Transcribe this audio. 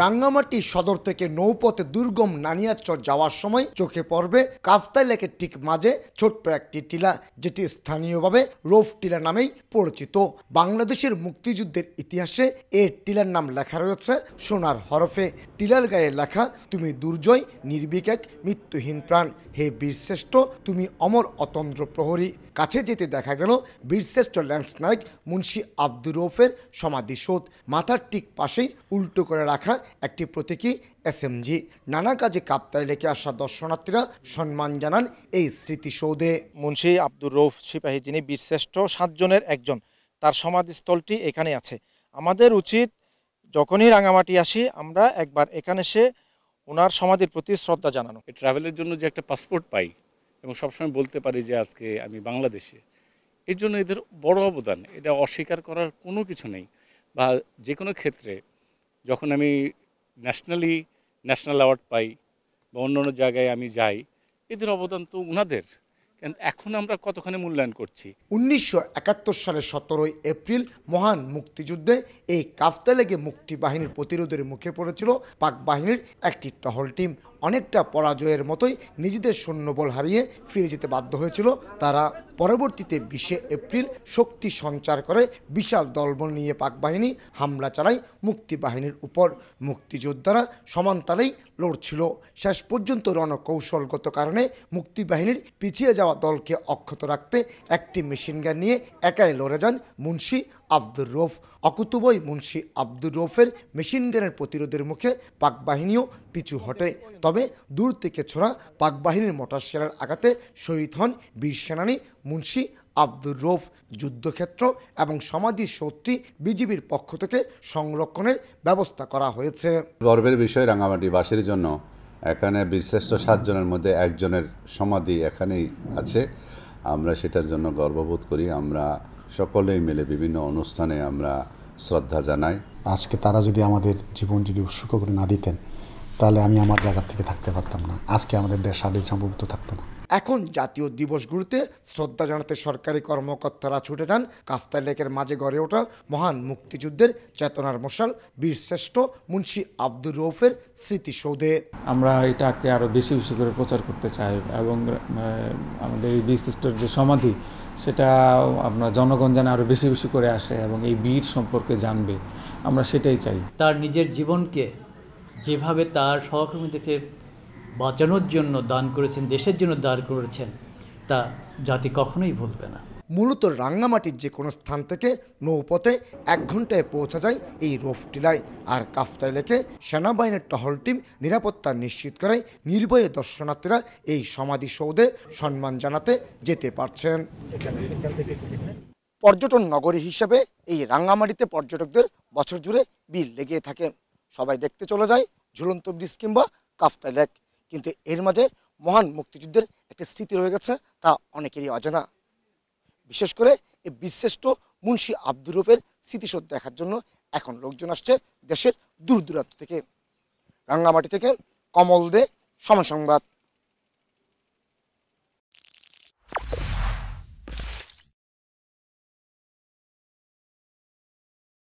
রাঙ্গামাটি সদর থেকে নৌপথে দুর্গম নানিয়াচর যাওয়ার সময় চোখে পড়বে কাফতাই লেকের ঠিক মাঝে ছোট্ট একটি টিলা যেটি স্থানীয়ভাবে রোফ টিলা নামেই পরিচিত বাংলাদেশের মুক্তিযুদ্ধের ইতিহাসে এ টিলার নাম লেখা রয়েছে সোনার হরফে টিলার গায়ে লেখা তুমি দুর্জয় নির্বিক এক মৃত্যুহীন প্রাণ হে বীরশ্রেষ্ঠ তুমি অমর অতন্দ্র প্রহরী কাছে যেতে দেখা গেল বীরশ্রেষ্ঠ ল্যান্স নায়ক মুন্সি আব্দুর রৌফের সমাধিসৌধ মাথার ঠিক পাশেই উল্টো করে রাখা একটি প্রতীকী এসএমজি নানা কাজে কাপ্তায় লেখে আসা দর্শনার্থীরা সম্মান জানান এই স্মৃতিসৌধে মুন্সি আব্দুর রৌফ সিপাহী যিনি বীরশ্রেষ্ঠ সাতজনের একজন তার সমাধিস্থলটি এখানে আছে আমাদের উচিত যখনই রাঙামাটি আসি আমরা একবার এখানে এসে ওনার সমাধির প্রতি শ্রদ্ধা জানানো ট্রাভেলের জন্য যে একটা পাসপোর্ট পাই এবং সবসময় বলতে পারি যে আজকে আমি বাংলাদেশে এর জন্য এদের বড় অবদান এটা অস্বীকার করার কোনো কিছু নেই বা যে কোনো ক্ষেত্রে যখন আমি ন্যাশনালি ন্যাশনাল অ্যাওয়ার্ড পাই বা অন্য অন্য জায়গায় আমি যাই এদের অবদান তো ওনাদের এখন আমরা কতখানি মূল্যায়ন করছি উনিশশো সালের সতেরোই এপ্রিল মহান মুক্তিযুদ্ধে এই কাফতা লেগে মুক্তি বাহিনীর প্রতিরোধের মুখে পড়েছিল পাক বাহিনীর একটি টহল টিম অনেকটা পরাজয়ের মতোই নিজেদের সৈন্যবল হারিয়ে ফিরে যেতে বাধ্য হয়েছিল তারা পরবর্তীতে বিশে এপ্রিল শক্তি সঞ্চার করে বিশাল দলবল নিয়ে পাক বাহিনী হামলা চালায় মুক্তি বাহিনীর উপর মুক্তিযোদ্ধারা সমান্তালেই লড়ছিল শেষ পর্যন্ত রণকৌশলগত কারণে মুক্তি বাহিনীর পিছিয়ে যাওয়া দলকে অক্ষত রাখতে একটি মেশিনগান নিয়ে একাই লড়ে যান মুন্সি আব্দুর রৌফ অকুতুবই মুন্সি আব্দুর রৌফের মেশিনগানের প্রতিরোধের মুখে পাক বাহিনীও পিছু হটে তবে দূর থেকে ছোড়া পাক বাহিনীর মোটর সেনার আঘাতে শহীদ হন বীর সেনানী মুন্সি আব্দুর রৌফ যুদ্ধক্ষেত্র এবং সমাধি সত্যি বিজিবির পক্ষ থেকে সংরক্ষণের ব্যবস্থা করা হয়েছে গর্বের বিষয় রাঙামাটিবাসীর জন্য এখানে বীরশ্রেষ্ঠ সাতজনের মধ্যে একজনের সমাধি এখানেই আছে আমরা সেটার জন্য গর্ববোধ করি আমরা সকলেই মিলে বিভিন্ন অনুষ্ঠানে আমরা শ্রদ্ধা জানাই আজকে তারা যদি আমাদের জীবন যদি উৎসুক করে না দিতেন তাহলে আমি আমার জায়গা থেকে থাকতে পারতাম না আজকে আমাদের দেশ আদেশ সম্ভবত থাকতো না এখন জাতীয় দিবসগুলোতে শ্রদ্ধা জানাতে সরকারি কর্মকর্তারা ছুটে যান কাফতার লেকের মাঝে গড়ে ওঠা মহান মুক্তিযুদ্ধের চেতনার মশাল বীরশ্রেষ্ঠ মুন্সি আব্দুর রৌফের স্মৃতিসৌধে আমরা এটাকে আরও বেশি বেশি করে প্রচার করতে চাই এবং আমাদের এই বীরশ্রেষ্ঠের যে সমাধি সেটা আপনার জনগণ যেন আরও বেশি বেশি করে আসে এবং এই বীর সম্পর্কে জানবে আমরা সেটাই চাই তার নিজের জীবনকে যেভাবে তার সহকর্মীদেরকে বাঁচানোর জন্য দান করেছেন দেশের জন্য দান করেছেন তা জাতি কখনোই ভুলবে না মূলত রাঙ্গামাটির যে কোনো স্থান থেকে নৌপথে এক ঘন্টায় পৌঁছা যায় এই রোফ টিলায় আর কাফতাই লেকে সেনাবাহিনীর টহল টিম নিরাপত্তা নিশ্চিত করে নির্ভয়ে দর্শনার্থীরা এই সমাধিসৌধে সম্মান জানাতে যেতে পারছেন পর্যটন নগরী হিসেবে এই রাঙ্গামাটিতে পর্যটকদের বছর জুড়ে বিল লেগে থাকে সবাই দেখতে চলে যায় ঝুলন্ত ব্রিজ কিংবা কাফতাই লেক কিন্তু এর মাঝে মহান মুক্তিযুদ্ধের একটা স্মৃতি রয়ে গেছে তা অনেকেরই অজানা বিশেষ করে এই বিশ্রেষ্ঠ মুন্সী আব্দুর রূপের স্মৃতিশোধ দেখার জন্য এখন লোকজন আসছে দেশের দূর দূরান্ত থেকে রাঙ্গামাটি থেকে কমল দে সময় সংবাদ